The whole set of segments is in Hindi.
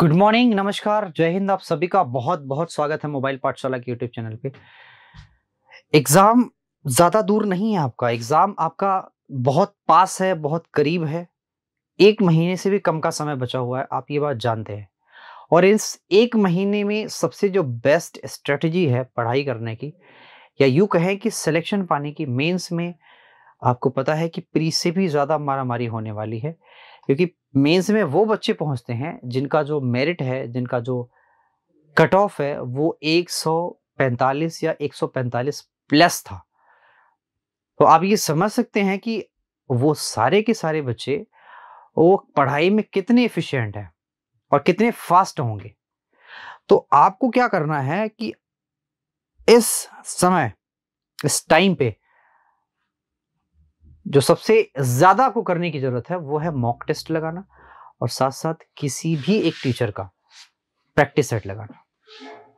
गुड मॉर्निंग नमस्कार जय हिंद आप सभी का बहुत बहुत स्वागत है मोबाइल पाठशाला के यूट्यूब चैनल पे एग्ज़ाम ज़्यादा दूर नहीं है आपका एग्ज़ाम आपका बहुत पास है बहुत करीब है एक महीने से भी कम का समय बचा हुआ है आप ये बात जानते हैं और इस एक महीने में सबसे जो बेस्ट स्ट्रेटजी है पढ़ाई करने की या यू कहें कि सिलेक्शन पाने की मेन्स में आपको पता है कि प्री से भी ज़्यादा मारामारी होने वाली है क्योंकि मेंस में वो बच्चे पहुंचते हैं जिनका जो मेरिट है जिनका जो कट ऑफ है वो 145 या 145 प्लस था तो आप ये समझ सकते हैं कि वो सारे के सारे बच्चे वो पढ़ाई में कितने एफिशिएंट हैं और कितने फास्ट होंगे तो आपको क्या करना है कि इस समय इस टाइम पे जो सबसे ज़्यादा आपको करने की ज़रूरत है वो है मॉक टेस्ट लगाना और साथ साथ किसी भी एक टीचर का प्रैक्टिस सेट लगाना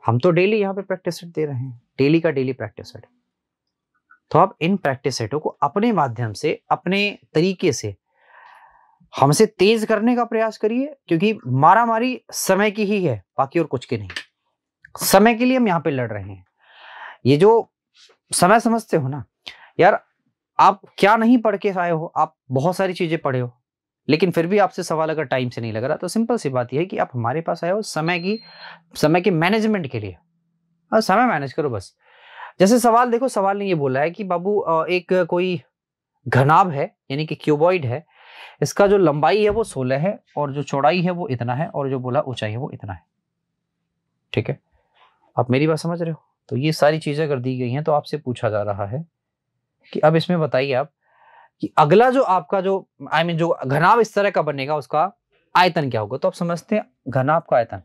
हम तो डेली यहाँ पे प्रैक्टिस सेट दे रहे हैं डेली का डेली प्रैक्टिस सेट तो आप इन प्रैक्टिस सेटों को अपने माध्यम से अपने तरीके से हमसे तेज करने का प्रयास करिए क्योंकि मारा मारी समय की ही है बाकी और कुछ की नहीं समय के लिए हम यहाँ पे लड़ रहे हैं ये जो समय समझते हो ना यार आप क्या नहीं पढ़ के आए हो आप बहुत सारी चीज़ें पढ़े हो लेकिन फिर भी आपसे सवाल अगर टाइम से नहीं लग रहा तो सिंपल सी बात यह है कि आप हमारे पास आए हो समय की समय के मैनेजमेंट के लिए और हाँ, समय मैनेज करो बस जैसे सवाल देखो सवाल ने ये बोला है कि बाबू एक कोई घनाब है यानी कि क्यूबॉइड है इसका जो लंबाई है वो सोलह है और जो चौड़ाई है वो इतना है और जो बोला ऊंचाई है वो इतना है ठीक है आप मेरी बात समझ रहे हो तो ये सारी चीज़ें अगर दी गई हैं तो आपसे पूछा जा रहा है कि अब इसमें बताइए आप कि अगला जो आपका जो आई I मीन mean, जो घनाव इस तरह का बनेगा उसका आयतन क्या होगा तो आप समझते हैं घनाव का आयतन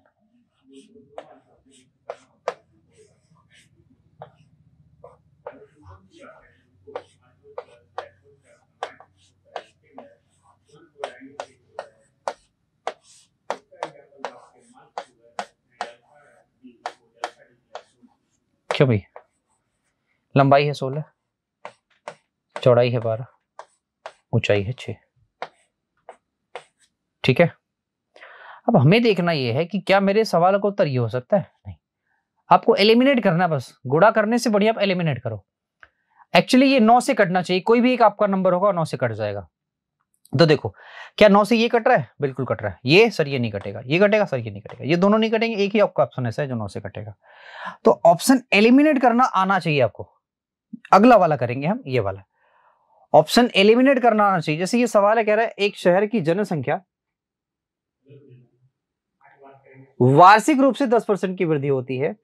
क्यों भाई लंबाई है सोलह चौड़ाई है बारह ऊंचाई है छ ठीक है अब हमें देखना यह है कि क्या मेरे सवाल का उत्तर ये हो सकता है नहीं आपको एलिमिनेट करना बस गुड़ा करने से बढ़िया आप एलिमिनेट करो एक्चुअली ये नौ से कटना चाहिए कोई भी एक आपका नंबर होगा नौ से कट जाएगा तो देखो क्या नौ से ये कट रहा है बिल्कुल कट रहा है ये सर ये नहीं कटेगा ये कटेगा सर ये नहीं कटेगा ये दोनों नहीं कटेंगे एक ही आपका ऑप्शन ऐसा है जो नौ से कटेगा तो ऑप्शन एलिमिनेट करना आना चाहिए आपको अगला वाला करेंगे हम ये वाला ऑप्शन एलिमिनेट करना आना चाहिए जैसे ये सवाल है कह रहा है एक शहर की जनसंख्या वार्षिक रूप से 10 परसेंट की वृद्धि होती है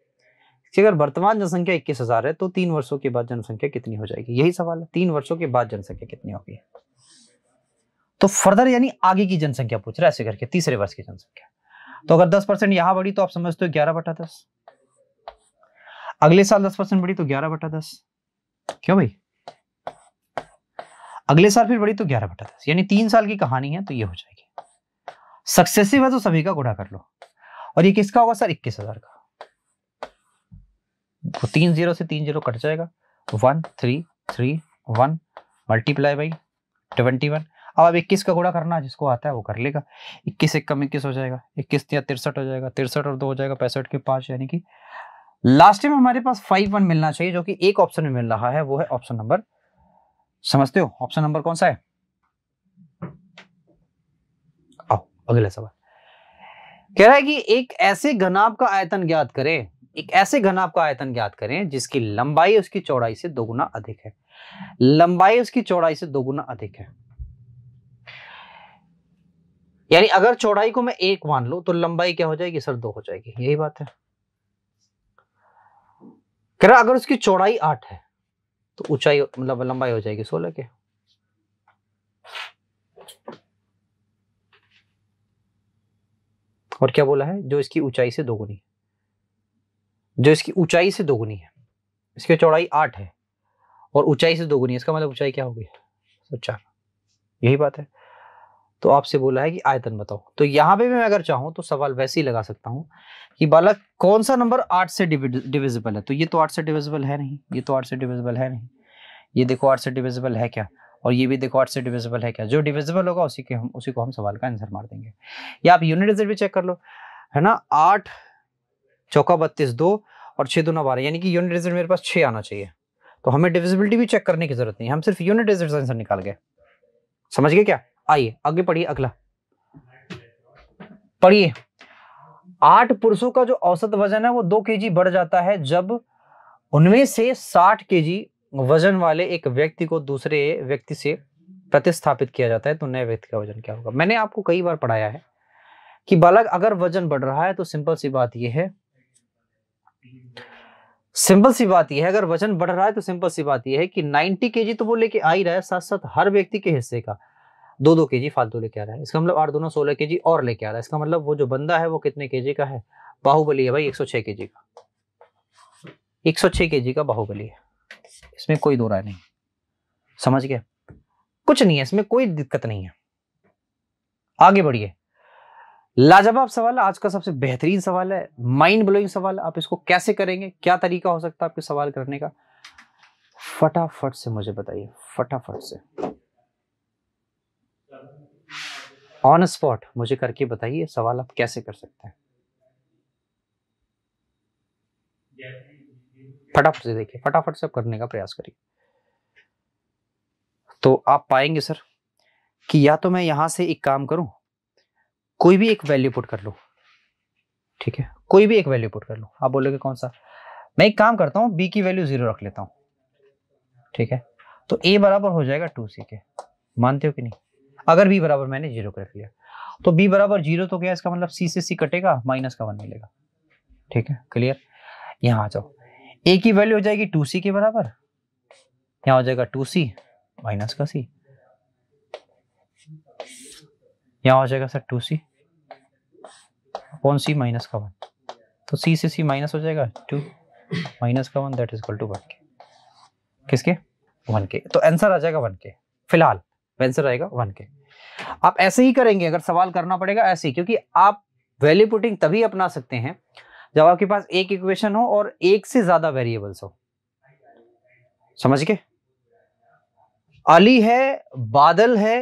अगर वर्तमान जनसंख्या इक्कीस हजार है तो तीन वर्षों के बाद जनसंख्या कितनी हो जाएगी यही सवाल है तीन वर्षों के बाद जनसंख्या कितनी होगी तो फर्दर यानी आगे की जनसंख्या पूछ रहा है ऐसे करके तीसरे वर्ष की जनसंख्या तो अगर दस परसेंट यहां बढ़ी तो आप समझते हो ग्यारह बटा दस अगले साल दस परसेंट बढ़ी तो ग्यारह बटा दस क्यों भाई अगले साल फिर बढ़ी तो ग्यारह बटा दस यानी तीन साल की कहानी है तो ये हो जाएगी सक्सेसिव है तो सभी का गुड़ा कर लो और ये किसका होगा सर इक्कीस हजार का तो तीन जीरो से तीन जीरो कट जाएगा one three three one multiply by twenty one अब अब इक्कीस का गुड़ा करना जिसको आता है वो कर लेगा इक्कीस एक कम इक्कीस हो जाएगा इक्कीस या तिरसठ हो जाएगा तिरसठ और दो हो जाएगा पैंसठ के पांच यानी कि लास्ट में हमारे पास फाइव वन मिलना चाहिए जो कि एक ऑप्शन में मिल रहा है वो है ऑप्शन नंबर समझते हो ऑप्शन नंबर कौन सा है आओ अगला सवाल कह रहा है कि एक ऐसे घनाभ का आयतन ज्ञात करें एक ऐसे घनाभ का आयतन ज्ञात करें जिसकी लंबाई उसकी चौड़ाई से दोगुना अधिक है लंबाई उसकी चौड़ाई से दोगुना अधिक है यानी अगर चौड़ाई को मैं एक मान लू तो लंबाई क्या हो जाएगी सर दो हो जाएगी यही बात है कह रहा अगर उसकी चौड़ाई आठ है तो ऊंचाई मतलब लंबाई हो जाएगी सोलह के और क्या बोला है जो इसकी ऊंचाई से दोगुनी जो इसकी ऊंचाई से दोगुनी है इसकी चौड़ाई आठ है और ऊंचाई से दोगुनी है इसका मतलब ऊंचाई क्या होगी सो चार यही बात है तो आपसे बोला है कि आयतन बताओ तो यहाँ पे भी मैं अगर चाहूँ तो सवाल वैसे ही लगा सकता हूँ कि बालक कौन सा नंबर आठ से डिविजिबल है तो ये तो आठ से डिविजिबल है नहीं ये तो आठ से डिविजिबल है नहीं ये देखो आठ से डिविजिबल है क्या और ये भी देखो आठ से डिविजिबल है क्या जो डिविजिबल होगा उसी के हम उसी को हम सवाल का आंसर मार देंगे या आप यूनिट रिजल्ट भी चेक कर लो है ना आठ चौका बत्तीस दो और छः दोनों बारह यानी कि यूनिट रिजल्ट मेरे पास छः आना चाहिए तो हमें डिविजिबिलिटी भी चेक करने की जरूरत नहीं हम सिर्फ यूनिट डिजिट आंसर निकाल गए समझ गए क्या आइए आगे पढ़िए अगला पढ़िए आठ पुरुषों का जो औसत वजन है वो दो केजी बढ़ जाता है जब उनमें से साठ केजी वजन वाले एक व्यक्ति को दूसरे व्यक्ति से प्रतिस्थापित किया जाता है तो नए व्यक्ति का वजन क्या होगा मैंने आपको कई बार पढ़ाया है कि बालक अगर वजन बढ़ रहा है तो सिंपल सी बात यह है सिंपल सी बात यह है अगर वजन बढ़ रहा है तो सिंपल सी बात यह है कि 90 केजी तो वो लेके आ ही रहा है साथ साथ हर व्यक्ति के हिस्से का दो दो के जी फालतू लेके आ रहा है इसका मतलब आठ दोनों सोलह के जी और लेके आ रहा है इसका मतलब वो जो बंदा है वो कितने के जी का है बाहुबली है भाई एक सौ छह के जी का एक सौ छह के जी का बाहुबली है इसमें कोई दो राय नहीं समझ गया कुछ नहीं है इसमें कोई दिक्कत नहीं है आगे बढ़िए लाजवाब सवाल आज का सबसे बेहतरीन सवाल है माइंड ब्लोइंग सवाल आप इसको कैसे करेंगे क्या तरीका हो सकता है आपके सवाल करने का फटाफट से मुझे बताइए फटाफट से ऑन स्पॉट मुझे करके बताइए सवाल आप कैसे कर सकते हैं फटाफट से देखिए फटाफट से आप करने का प्रयास करिए तो आप पाएंगे सर कि या तो मैं यहां से एक काम करूं कोई भी एक वैल्यू पुट कर लो ठीक है कोई भी एक वैल्यू पुट कर लो आप बोलोगे कौन सा मैं एक काम करता हूं बी की वैल्यू जीरो रख लेता हूं ठीक है तो ए बराबर हो जाएगा टू सी के मानते हो कि नहीं अगर बी बराबर मैंने जीरो रख लिया तो बी बराबर जीरो तो क्या इसका मतलब सी से सी कटेगा माइनस का वन मिलेगा ठीक है क्लियर यहाँ आ जाओ ए की वैल्यू हो जाएगी टू सी के बराबर यहाँ हो जाएगा टू सी माइनस का सी यहाँ हो जाएगा सर टू सी कौन सी माइनस का वन तो सी से सी माइनस हो जाएगा टू माइनस का one that is equal to one के किसके वन के तो आंसर आ जाएगा वन के फिलहाल आंसर आएगा वन के आप ऐसे ही करेंगे अगर सवाल करना पड़ेगा ऐसे ही क्योंकि आप वैल्यू पुटिंग तभी अपना सकते हैं जब आपके पास एक इक्वेशन हो और एक से ज्यादा वेरिएबल्स हो समझ के अली है बादल है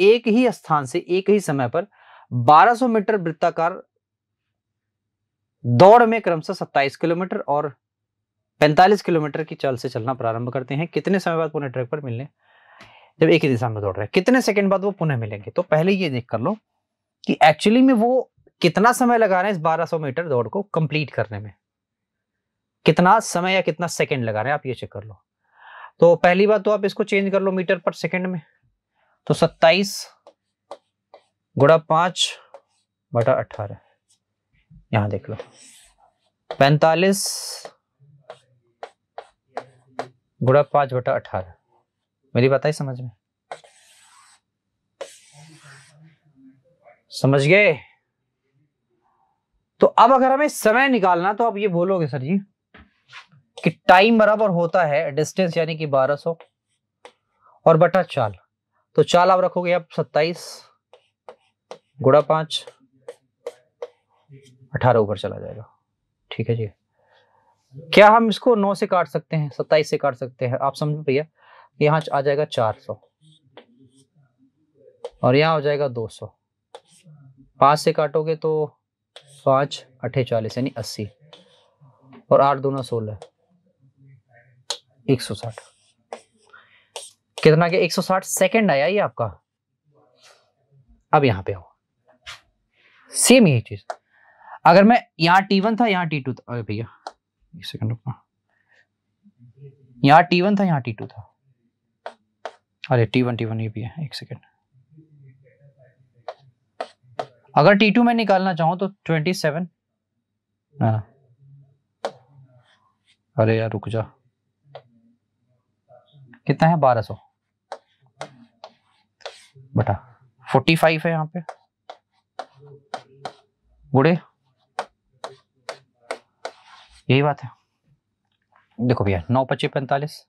एक ही स्थान से एक ही समय पर 1200 मीटर वृत्ताकार दौड़ में क्रमशः 27 किलोमीटर और 45 किलोमीटर की चाल से चलना प्रारंभ करते हैं कितने समय बाद पूरे ट्रैक पर मिलने जब एक ही दिशा में दौड़ रहे हैं कितने सेकंड बाद वो पुनः मिलेंगे तो पहले ये देख कर लो कि एक्चुअली में वो कितना समय लगा रहे हैं इस 1200 मीटर दौड़ को कंप्लीट करने में कितना समय या कितना सेकेंड लगा रहे हैं आप ये चेक कर लो तो पहली बात तो आप इसको चेंज कर लो मीटर पर सेकेंड में तो सत्ताईस गुड़ा पांच बटा अठारह यहां देख लो पैंतालीस गुड़ा पांच बटा अठारह मेरी बात आई समझ में समझ गए तो अब अगर हमें समय निकालना तो आप ये बोलोगे सर जी कि टाइम बराबर होता है डिस्टेंस यानी कि 1200 और बटा चाल तो चाल आप रखोगे आप 27 गुड़ा पांच अठारह ऊपर चला जाएगा ठीक है जी क्या हम इसको नौ से काट सकते हैं सत्ताईस से काट सकते हैं आप समझो भैया यहाँ आ जाएगा चार सौ और यहाँ हो जाएगा दो सौ पाँच से काटोगे तो पाँच अठे चालीस यानी अस्सी और आठ दोनों सोलह एक सौ साठ कितना के एक सौ साठ सेकेंड आया ये आपका अब यहाँ पे आओ सेम यही चीज अगर मैं यहाँ टी वन था यहाँ टी टू था अरे भैया एक सेकंड रुकना यहाँ टी वन था यहाँ टी टू था अरे टी वन टी वन ये भी है एक सेकेंड अगर टी टू में निकालना चाहूँ तो ट्वेंटी सेवन हाँ। अरे यार रुक जा कितना है बारह सौ बटा फोर्टी फाइव है यहाँ पे गुड़े यही बात है देखो भैया नौ पच्चीस पैंतालीस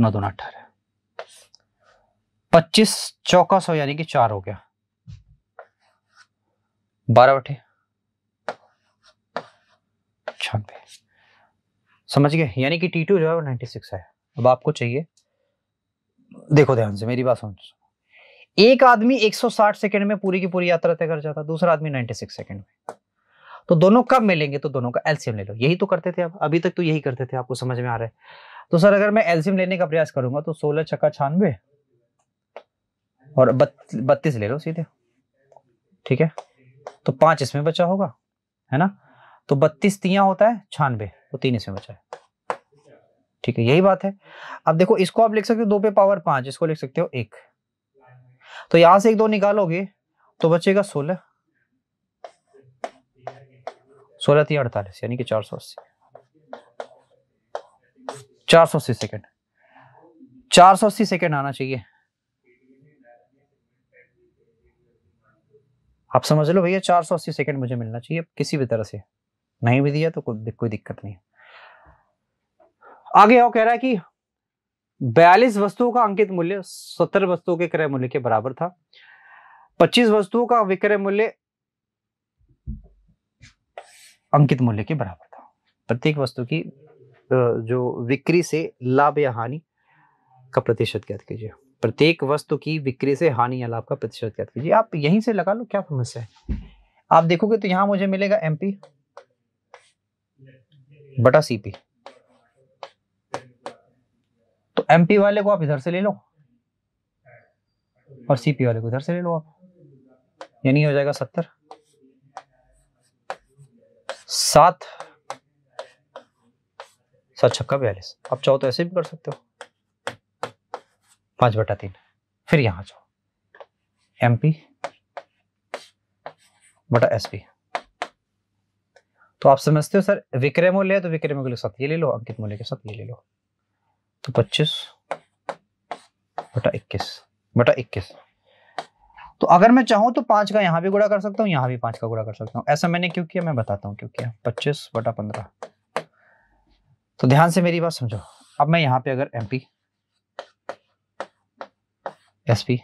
नौ दो अठारह पच्चीस चौका सौ यानी कि चार हो गया बारह बटे छब्बे समझ गए यानी कि टी टू जो है वो नाइन्टी सिक्स है अब आपको चाहिए देखो ध्यान से मेरी बात सुन एक आदमी 160 सेकंड में पूरी की पूरी यात्रा तय कर जाता दूसरा आदमी 96 सेकंड में तो दोनों कब मिलेंगे तो दोनों का एल्सियम ले लो यही तो करते थे आप अभी तक तो यही करते थे आपको समझ में आ रहा है तो सर अगर मैं एल्सियम लेने का प्रयास करूंगा तो सोलह छक्का छानवे और बत्तीस ले लो सीधे ठीक है तो पांच इसमें बचा होगा है ना तो बत्तीस तिया होता है छानबे तो तीन इसमें बचा है ठीक है यही बात है अब देखो इसको आप लिख सकते हो दो पे पावर पांच इसको लिख सकते हो एक तो यहां से एक दो निकालोगे तो बचेगा सोलह सोलह तीन अड़तालीस यानी कि चार सौ अस्सी चार सौ अस्सी सेकेंड चार सौ अस्सी सेकेंड आना चाहिए आप समझ लो भैया चार सौ अस्सी सेकेंड मुझे मिलना चाहिए किसी भी तरह से नहीं भी दिया तो कोई कोई दिक्कत नहीं है आगे वो कह रहा है कि बयालीस वस्तुओं का अंकित मूल्य सत्तर वस्तुओं के क्रय मूल्य के बराबर था पच्चीस वस्तुओं का विक्रय मूल्य अंकित मूल्य के बराबर था प्रत्येक वस्तु की जो विक्री से लाभ या हानि का प्रतिशत ज्ञात कीजिए प्रत्येक वस्तु की बिक्री से हानि या लाभ का प्रतिशत ज्ञात कीजिए आप यहीं से लगा लो क्या समस्या है आप देखोगे तो यहां मुझे मिलेगा एम पी बटा सी पी तो एम पी वाले को आप इधर से ले लो और सी पी वाले को इधर से ले लो आप यानी हो जाएगा सत्तर सात सात छक्का बयालीस आप चाहो तो ऐसे भी कर सकते हो पांच बटा तीन फिर यहां जाओ एम पी बटा एस पी तो आप समझते हो सर विक्रय मूल्य है तो विक्रय मूल्य के साथ ये ले लो अंकित मूल्य के साथ ये ले लो तो 25 बटा 21 बटा 21 तो अगर मैं चाहूं तो पांच का यहां भी गुड़ा कर सकता हूं यहां भी पांच का गुड़ा कर सकता हूं ऐसा मैंने क्यों किया मैं बताता हूं क्यों किया पच्चीस बटा पंद्रह तो ध्यान से मेरी बात समझो अब मैं यहाँ पे अगर M P S C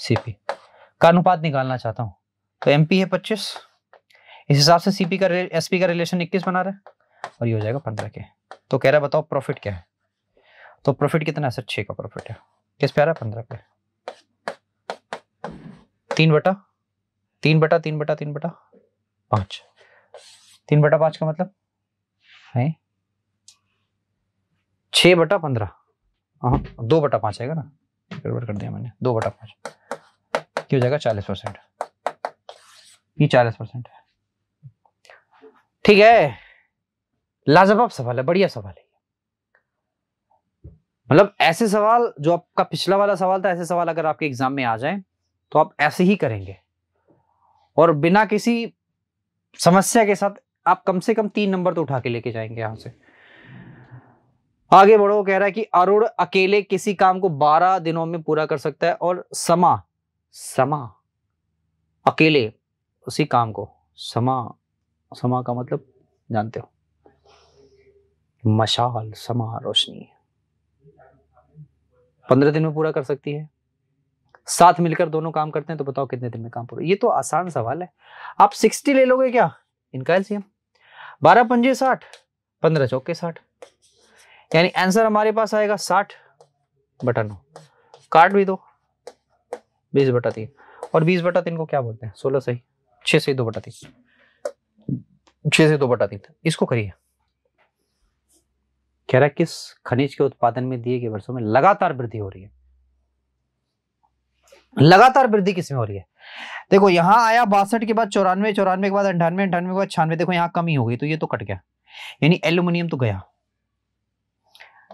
CP का अनुपात निकालना चाहता हूँ तो पी है पच्चीस इस हिसाब से सीपी का पी का रिलेशन इक्कीस बना रहा है और ये हो जाएगा पंद्रह के तो कह रहा है बताओ प्रॉफिट क्या है तो प्रॉफिट कितना है सर छः का प्रॉफिट है किस पे आ रहा है पंद्रह पे तीन बटा तीन बटा तीन बटा तीन बटा पाँच तीन बटा पाँच का मतलब है छः बटा पंद्रह हाँ, दो बटा पाँच आएगा ना गड़बड़ कर दिया मैंने दो बटा पाँच ये हो जाएगा चालीस परसेंट ये चालीस परसेंट है ठीक है लाजवाब सवाल है बढ़िया सवाल है मतलब ऐसे सवाल जो आपका पिछला वाला सवाल था ऐसे सवाल अगर आपके एग्जाम में आ जाए तो आप ऐसे ही करेंगे और बिना किसी समस्या के साथ आप कम से कम तीन नंबर तो उठा के लेके जाएंगे यहां से आगे बढ़ो कह रहा है कि अरुण अकेले किसी काम को बारह दिनों में पूरा कर सकता है और समा समा अकेले उसी काम को समा समा का मतलब जानते हो मशाल समा रोशनी पंद्रह दिन में पूरा कर सकती है साथ मिलकर दोनों काम करते हैं तो बताओ कितने दिन में काम पूरा ये तो आसान सवाल है आप सिक्सटी ले लोगे क्या इनका एल्सियम बारह पंजे साठ पंद्रह चौके साठ यानी आंसर हमारे पास आएगा साठ बटा नौ काट भी दो बीस बटा तीन और बीस बटा तीन को क्या बोलते हैं सोलह सही छह से दो बटा तीन छह से दो बटा तीन इसको करिए कह रहा है किस खनिज के उत्पादन में दिए गए वर्षों में लगातार वृद्धि हो रही है लगातार वृद्धि किसमें हो रही है देखो यहां आया बासठ के बाद चौरानवे चौरानवे के बाद अंठानवे अंठानवे के बाद छियानवे देखो यहां कमी हो गई तो ये तो कट गया यानी एल्यूमिनियम तो गया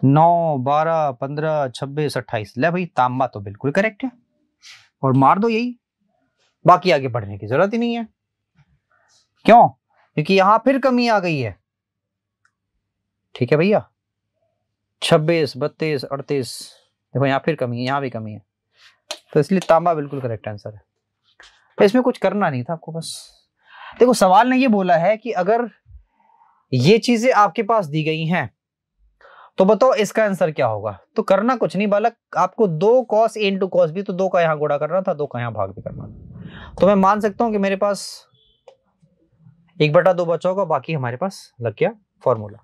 नौ बारह पंद्रह छब्बीस अट्ठाईस ले भाई तांबा तो बिल्कुल करेक्ट है और मार दो यही बाकी आगे बढ़ने की जरूरत ही नहीं है क्यों क्योंकि यहां फिर कमी आ गई है ठीक है भैया छब्बीस बत्तीस अड़तीस देखो यहाँ फिर कमी है यहाँ भी कमी है तो इसलिए तांबा बिल्कुल करेक्ट आंसर है इसमें कुछ करना नहीं था आपको बस देखो सवाल ने ये बोला है कि अगर ये चीजें आपके पास दी गई हैं तो बताओ इसका आंसर क्या होगा तो करना कुछ नहीं बालक आपको दो cos A into cos B तो दो का यहां गुड़ा करना था दो का यहां भाग भी करना था तो मैं मान सकता हूं कि मेरे पास एक बटा दो बचा होगा बाकी हमारे पास लग गया फॉर्मूला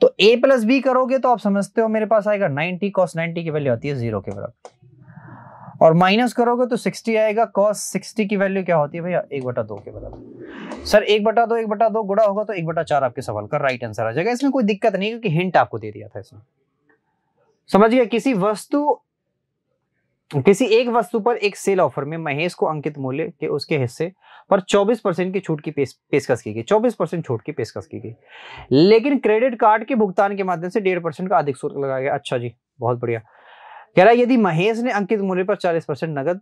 तो ए प्लस बी करोगे तो आप समझते हो मेरे पास आएगा नाइनटी कॉस नाइनटी की वैल्यू आती है जीरो के बराबर और माइनस करोगे तो 60 आएगा कॉस 60 की वैल्यू क्या होती है भैया एक बटा दो के बराबर सर एक बटा दो एक बटा दो गुड़ा होगा तो एक बटा चार आपके सवाल का राइट आंसर आ जाएगा इसमें कोई दिक्कत नहीं क्योंकि हिंट आपको दे दिया था इसमें समझिए किसी वस्तु किसी एक वस्तु पर एक सेल ऑफर में महेश को अंकित मूल्य के उसके हिस्से पर 24 परसेंट की छूट की पेशकश की गई 24 परसेंट छूट की पेशकश की गई लेकिन क्रेडिट कार्ड के भुगतान के माध्यम से डेढ़ परसेंट का अधिक शुल्क लगाया गया अच्छा जी बहुत बढ़िया कह रहा है यदि महेश ने अंकित मूल्य पर 40 परसेंट नगद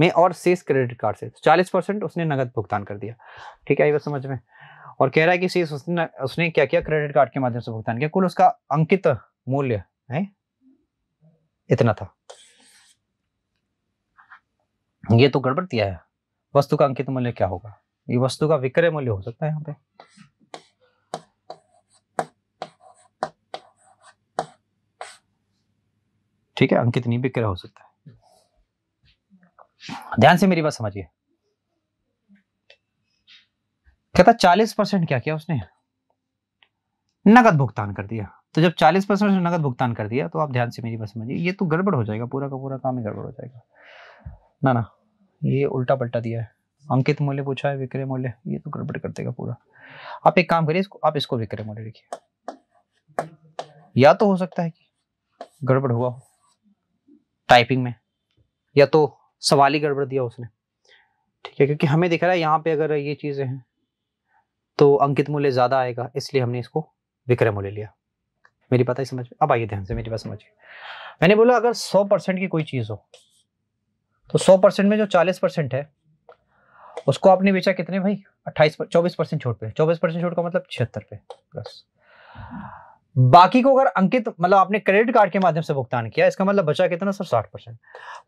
में और शेष क्रेडिट कार्ड से 40 परसेंट उसने नगद भुगतान कर दिया ठीक है बस समझ में और कह रहा है कि शेष उसने उसने क्या किया क्रेडिट कार्ड के माध्यम से भुगतान किया कुल उसका अंकित मूल्य है इतना था ये तो गड़बड़ दिया है वस्तु का अंकित मूल्य क्या होगा ये वस्तु का विक्रय मूल्य हो सकता है यहाँ पे ठीक है अंकित नहीं विक्रय हो सकता है ध्यान से मेरी बात समझिए कहता चालीस परसेंट क्या किया उसने नगद भुगतान कर दिया तो जब 40 परसेंट नगद भुगतान कर दिया तो आप ध्यान से मेरी बात समझिए ये तो गड़बड़ हो जाएगा पूरा का पूरा काम ही गड़बड़ हो जाएगा ना ना ये उल्टा पलटा दिया है अंकित मूल्य पूछा है विक्रय मूल्य ये तो गड़बड़ कर देगा पूरा आप एक काम करिए इसको आप इसको विक्रय मूल्य लिखिए या तो हो सकता है कि गड़बड़ हुआ हो टाइपिंग में या तो सवाल ही गड़बड़ दिया उसने ठीक है क्योंकि हमें दिख रहा है यहाँ पे अगर ये चीज़ें हैं तो अंकित मूल्य ज़्यादा आएगा इसलिए हमने इसको विक्रय मूल्य लिया मेरी पता ही समझ अब आइए ध्यान से मेरी बात समझिए मैंने बोला अगर सौ परसेंट की कोई चीज़ हो तो सौ परसेंट में जो चालीस परसेंट है उसको आपने बेचा कितने भाई अट्ठाईस चौबीस परसेंट छोट पे चौबीस परसेंट छोट का मतलब छिहत्तर पे प्लस बाकी को अगर अंकित मतलब आपने क्रेडिट कार्ड के माध्यम से भुगतान किया इसका मतलब बचा कितना सर साठ परसेंट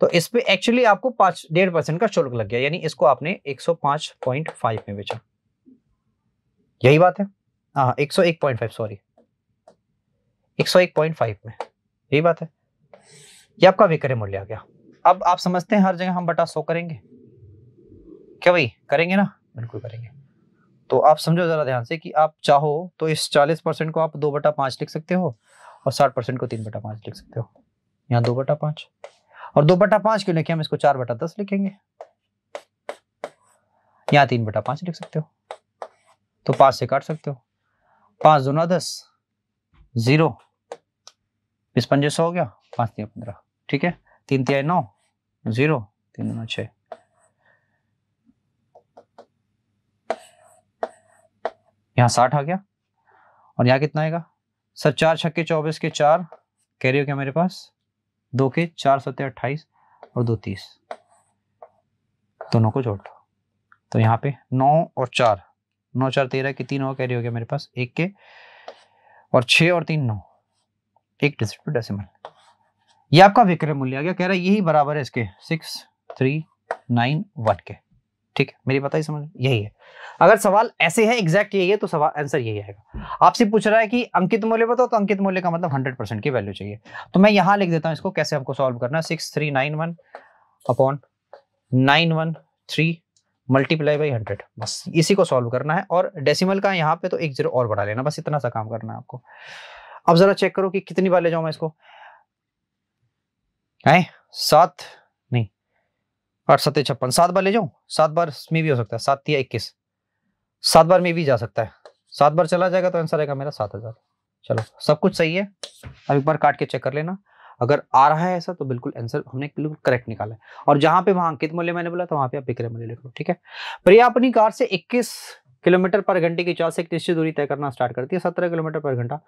तो इस पर एक्चुअली आपको पांच डेढ़ परसेंट का शुल्क लग गया यानी इसको आपने एक सौ पाँच पॉइंट फाइव में बेचा यही बात है हाँ एक सौ एक पॉइंट फाइव सॉरी एक सौ एक पॉइंट फाइव में यही बात है ये आपका विक्रय मूल्य आ गया अब आप समझते हैं हर जगह हम बटा सो करेंगे क्या भाई करेंगे ना बिल्कुल करेंगे तो आप समझो ज़रा ध्यान से कि आप चाहो तो इस चालीस परसेंट को आप दो बटा पांच लिख सकते हो और साठ परसेंट को तीन बटा पांच लिख सकते हो यहाँ दो बटा पांच और दो बटा पांच क्यों लिखे हम इसको चार बटा दस लिखेंगे यहाँ तीन बटा पांच लिख सकते हो तो पांच से काट सकते हो पांच दूना दस ज़ीरो पंजे सौ हो गया पांच तीन पंद्रह ठीक है तीन तिहाई नौ ज़ीरो तीन दुना छह यहाँ साठ आ गया और यहाँ कितना आएगा सर चार छक्के चौबीस के चार कैरी हो गया मेरे पास दो के चार सत्य अट्ठाईस और दो तीस दोनों को जोड़ दो तो यहाँ पे नौ और चार नौ चार तेरह की तीन और कैरी हो गया मेरे पास एक के और छ और तीन नौ एक डिजिट पे डेसिमल ये आपका विक्रय मूल्य आ गया कह रहा है यही बराबर है इसके सिक्स थ्री नाइन वन के ठीक है मेरी बताइए समझ यही है अगर सवाल ऐसे है एग्जैक्ट यही है तो सवाल आंसर यही आएगा आपसे पूछ रहा है कि अंकित मूल्य बताओ तो अंकित मूल्य का मतलब हंड्रेड परसेंट की वैल्यू चाहिए तो मैं यहां लिख देता हूं इसको कैसे आपको सॉल्व करना six three nine one upon nine one three multiply by hundred बस इसी को सॉल्व करना है और डेसिमल का यहाँ पे तो एक जीरो और बढ़ा लेना बस इतना सा काम करना है आपको अब जरा चेक करो कि कितनी बार ले जाऊँ मैं इसको सात आठ सत्य छप्पन सात बार ले जाऊं सात बार में भी हो सकता है सात या इक्कीस सात बार में भी जा सकता है सात बार चला जाएगा तो आंसर आएगा मेरा सात हज़ार चलो सब कुछ सही है अब एक बार काट के चेक कर लेना अगर आ रहा है ऐसा तो बिल्कुल आंसर हमने बिल्कुल करेक्ट निकाला है और जहाँ पे वहाँ अंकित मूल्य मैंने बोला तो वहाँ पे आप विक्रय मूल्य लिख लो ठीक है प्रिया अपनी कार से इक्कीस किलोमीटर पर घंटे की चाल से एक निश्चित दूरी तय करना स्टार्ट करती है सत्रह किलोमीटर पर घंटा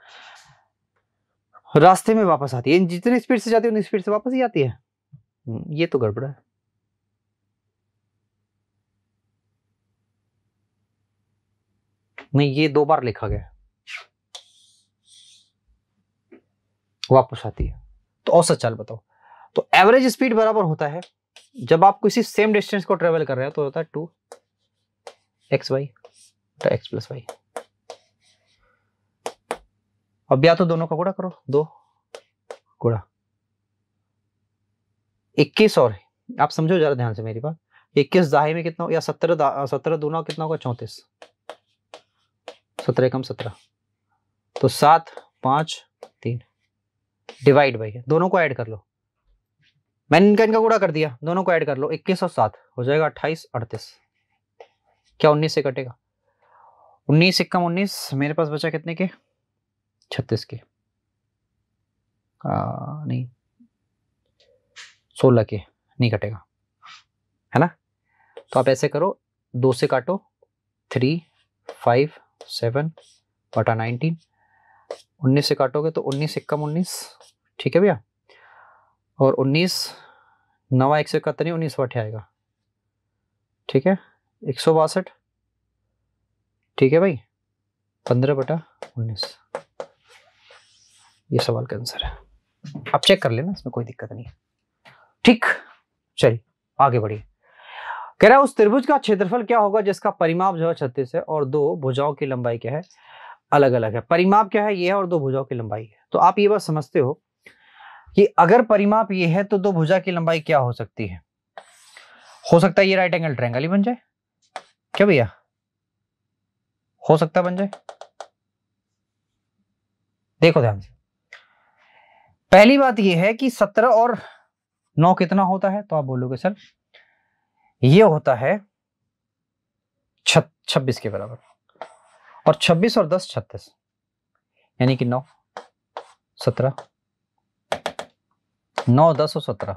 रास्ते में वापस आती है जितनी स्पीड से जाती है उतनी स्पीड से वापस ही आती है हम्म, ये तो गड़बड़ है नहीं ये दो बार लिखा गया वापस आती है तो औसत चाल बताओ तो एवरेज स्पीड बराबर होता है जब आप किसी सेम डिस्टेंस को ट्रेवल कर रहे हो तो होता है two x y x plus y अब या तो दोनों का गुड़ा करो दो गुड़ा इक्कीस और आप समझो जरा ध्यान से मेरी बात इक्कीस दहाई में कितना हो या सत्रह सत्रह दोनों कितना होगा चौंतीस सत्रह कम सत्रह तो सात पाँच तीन डिवाइड बाई दोनों को ऐड कर लो मैंने इनका इनका कूड़ा कर दिया दोनों को ऐड कर लो इक्कीस और सात हो जाएगा अट्ठाईस अड़तीस क्या उन्नीस से कटेगा उन्नीस कम उन्नीस मेरे पास बचा कितने के छत्तीस के आ, नहीं सोलह के नहीं कटेगा है ना तो आप ऐसे करो दो से काटो थ्री फाइव सेवन बटा नाइनटीन उन्नीस से काटोगे तो उन्नीस इक्कम उन्नीस ठीक है भैया और उन्नीस नवा एक सौ इकहत्तर उन्नीस बटे आएगा ठीक है एक सौ बासठ ठीक है भाई पंद्रह बटा उन्नीस ये सवाल का आंसर है आप चेक कर लेना इसमें कोई दिक्कत नहीं है ठीक चलिए आगे बढ़िए कह रहा है उस त्रिभुज का क्षेत्रफल क्या होगा जिसका परिमाप जो है छत्तीस है और दो भुजाओं की लंबाई क्या है अलग अलग है परिमाप क्या है ये है और दो भुजाओं की लंबाई है तो आप ये बात समझते हो कि अगर परिमाप ये है तो दो भुजा की लंबाई क्या हो सकती है हो सकता है ये राइट एंगल ट्रायंगल ही बन जाए क्या भैया हो सकता बन जाए देखो ध्यान से पहली बात यह है कि सत्रह और नौ कितना होता है तो आप बोलोगे सर ये होता है छब्बीस के बराबर और छब्बीस और दस छत्तीस यानी कि नौ सत्रह नौ दस और सत्रह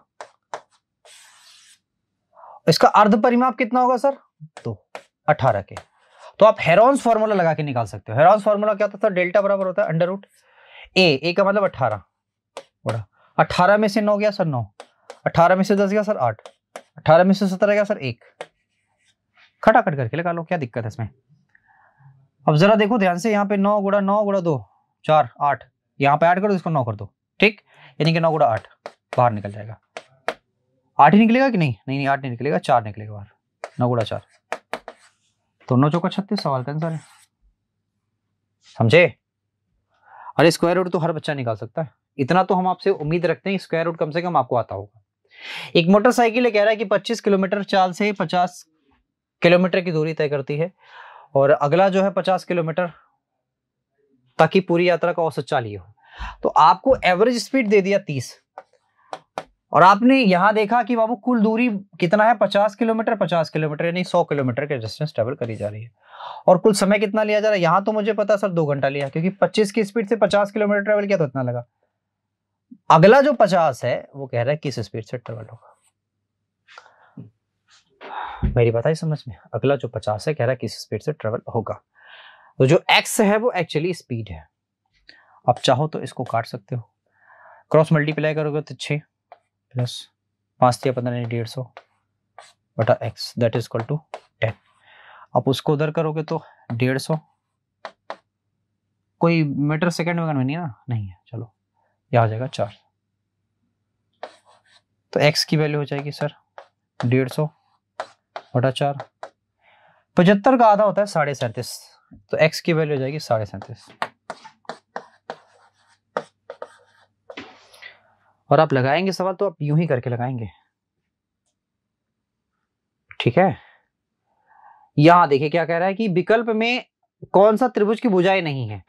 इसका अर्ध परिमाप कितना होगा सर दो अठारह के तो आप हेरॉन्स फॉर्मूला लगा के निकाल सकते हो हेरॉन्स फॉर्मूला क्या होता है डेल्टा बराबर होता है अंडर रूट ए ए का मतलब अठारह अठारह में से नौ गया सर नौ अठारह में से दस गया सर आठ अठारह में से सत्रह गया सर एक खटाखट करके लगा लो क्या दिक्कत है इसमें अब जरा देखो ध्यान से यहाँ पे नौ गुड़ा नौ गुड़ा दो चार आठ यहाँ पे कर दो इसको नौ कर दो ठीक यानी कि नौ गुड़ा आठ बाहर निकल जाएगा आठ ही निकलेगा कि नहीं नहीं नहीं आठ नहीं निकलेगा चार निकलेगा बाहर नौ गुड़ा चार तो नौ चौका छत्तीस सवाल का आंसर है समझे अरे स्क्वायर रूट तो हर बच्चा निकाल सकता है इतना तो हम आपसे उम्मीद रखते हैं स्क्वायर रूट कम से कम आपको आता होगा एक मोटरसाइकिल कह रहा है कि 25 किलोमीटर चाल से 50 किलोमीटर की दूरी तय करती है और अगला जो है 50 किलोमीटर ताकि पूरी यात्रा का औसत चाल हो तो आपको एवरेज स्पीड दे दिया 30 और आपने यहां देखा कि बाबू कुल दूरी कितना है 50 किलोमीटर 50 किलोमीटर यानी 100 किलोमीटर के डिस्टेंस ट्रेवल करी जा रही है और कुल समय कितना लिया जा रहा है यहां तो मुझे पता सर दो घंटा लिया क्योंकि पच्चीस की स्पीड से पचास किलोमीटर ट्रेवल किया तो इतना लगा अगला जो पचास है वो कह रहा है किस स्पीड से ट्रेवल होगा मेरी बात आई समझ में अगला जो पचास है कह रहा है किस स्पीड से ट्रेवल होगा तो जो एक्स है वो एक्चुअली स्पीड है आप चाहो तो इसको काट सकते हो क्रॉस मल्टीप्लाई करोगे तो छः प्लस पाँच या पंद्रह डेढ़ सौ बटा x that is equal to ten आप उसको उधर करोगे तो डेढ़ सौ कोई मीटर सेकेंड वगैरह में नहीं ना नहीं है चलो यह आ जाएगा चार तो x की वैल्यू हो जाएगी सर डेढ़ सौ बटा चार पचहत्तर का आधा होता है साढ़े सैंतीस तो x की वैल्यू हो जाएगी साढ़े सैंतीस और आप लगाएंगे सवाल तो आप यूं ही करके लगाएंगे ठीक है यहां देखिए क्या कह रहा है कि विकल्प में कौन सा त्रिभुज की भुजाएं नहीं है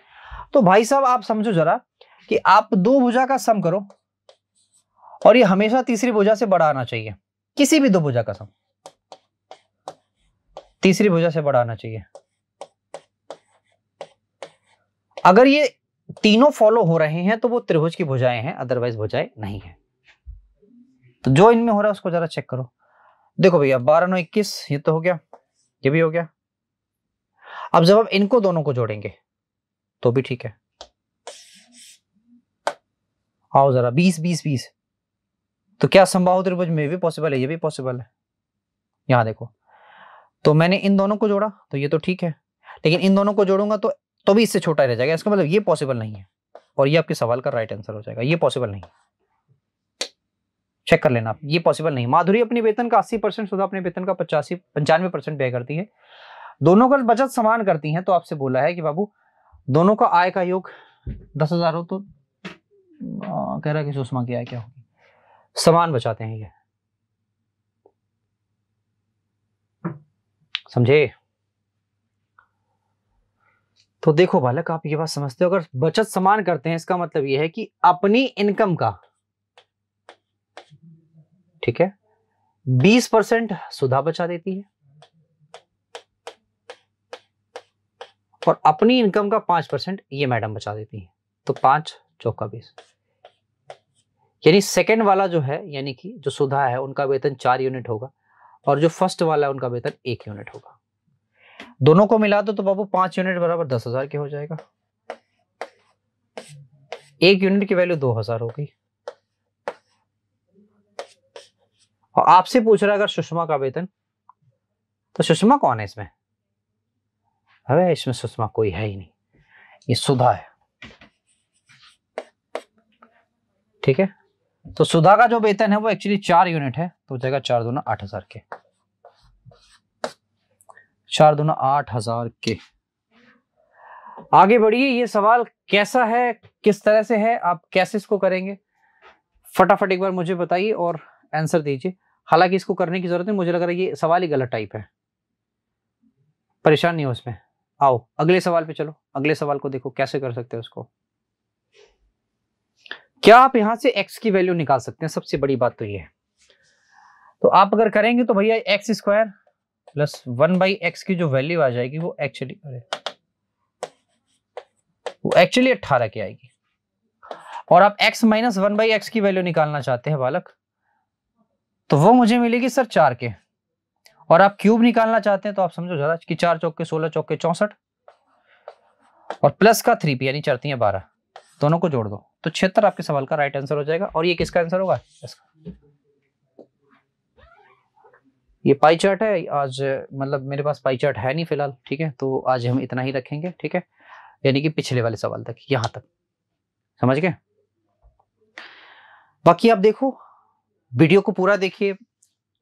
तो भाई साहब आप समझो जरा कि आप दो भुजा का सम करो और ये हमेशा तीसरी भुजा से बड़ा आना चाहिए किसी भी दो भुजा का सम तीसरी भुजा से बड़ा आना चाहिए अगर ये तीनों फॉलो हो रहे हैं तो वो त्रिभुज की भुजाएं हैं अदरवाइज भुजाएं नहीं है तो जो इनमें हो रहा है उसको जरा चेक करो देखो भैया बारह नौ इक्कीस ये तो हो गया ये भी हो गया अब जब हम इनको दोनों को जोड़ेंगे तो भी ठीक है आओ जरा बीस बीस बीस तो क्या संभाव त्रिभुज में भी पॉसिबल है ये भी पॉसिबल है यहाँ देखो तो मैंने इन दोनों को जोड़ा तो ये तो ठीक है लेकिन इन दोनों को जोड़ूंगा तो तो भी इससे छोटा रह जाएगा इसका मतलब ये पॉसिबल नहीं है और ये आपके सवाल का राइट आंसर हो जाएगा ये पॉसिबल नहीं चेक कर लेना आप ये पॉसिबल नहीं माधुरी अपने वेतन का अस्सी परसेंट सुधा अपने वेतन का पचासी पंचानवे परसेंट व्यय करती है दोनों का बचत समान करती है तो आपसे बोला है कि बाबू दोनों का आय का योग दस हजार हो तो कह रहा है कि सुषमा की आय क्या होगी समान बचाते हैं ये समझे तो देखो बालक आप ये बात समझते हो अगर बचत समान करते हैं इसका मतलब यह है कि अपनी इनकम का ठीक है 20 परसेंट सुधा बचा देती है और अपनी इनकम का पांच परसेंट ये मैडम बचा देती है तो पांच चौका बीस यानी सेकेंड वाला जो है यानी कि जो सुधा है उनका वेतन चार यूनिट होगा और जो फर्स्ट वाला है उनका वेतन एक यूनिट होगा दोनों को मिला दो तो बाबू पांच यूनिट बराबर दस हजार के हो जाएगा एक यूनिट की वैल्यू दो हजार होगी और आपसे पूछ रहा है अगर सुषमा का वेतन तो सुषमा कौन है इसमें अरे इसमें सुषमा कोई है ही नहीं ये सुधा है ठीक है तो सुधा का जो वेतन है वो एक्चुअली चार यूनिट है तो जाएगा चार दोनों आठ हजार के चार दोनों आठ हजार के आगे बढ़िए ये सवाल कैसा है किस तरह से है आप कैसे इसको करेंगे फटाफट एक बार मुझे बताइए और आंसर दीजिए हालांकि इसको करने की जरूरत नहीं मुझे लग रहा है ये सवाल ही गलत टाइप है परेशान नहीं हो इसमें आओ अगले सवाल पे चलो अगले सवाल को देखो कैसे कर सकते हो उसको क्या आप यहां से एक्स की वैल्यू निकाल सकते हैं सबसे बड़ी बात तो ये है तो आप अगर करेंगे तो भैया x square plus one by x की जो वैल्यू आ जाएगी वो एक्चुअली अरे वो एक्चुअली अट्ठारह की आएगी और आप x minus one by x की वैल्यू निकालना चाहते हैं बालक तो वो मुझे मिलेगी सर चार के और आप क्यूब निकालना चाहते हैं तो आप समझो जरा कि चार चौके सोलह चौके चौसठ और प्लस का थ्री पी यानी चढ़ती है बारह दोनों को जोड़ दो तो छिहत्तर आपके सवाल का राइट आंसर हो जाएगा और ये किसका आंसर होगा इसका ये पाई चार्ट है आज मतलब मेरे पास पाई चार्ट है नहीं फिलहाल ठीक है तो आज हम इतना ही रखेंगे ठीक है यानी कि पिछले वाले सवाल तक यहां तक समझ गए बाकी आप देखो वीडियो को पूरा देखिए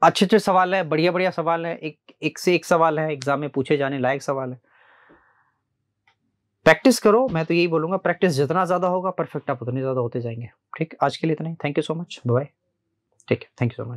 अच्छे अच्छे सवाल है बढ़िया बढ़िया सवाल है एक एक से एक सवाल है एग्जाम में पूछे जाने लायक सवाल है प्रैक्टिस करो मैं तो यही बोलूंगा प्रैक्टिस जितना ज़्यादा होगा परफेक्ट आप उतने ज़्यादा होते जाएंगे ठीक आज के लिए इतना ही thank you so much bye ठीक है थैंक यू सो मच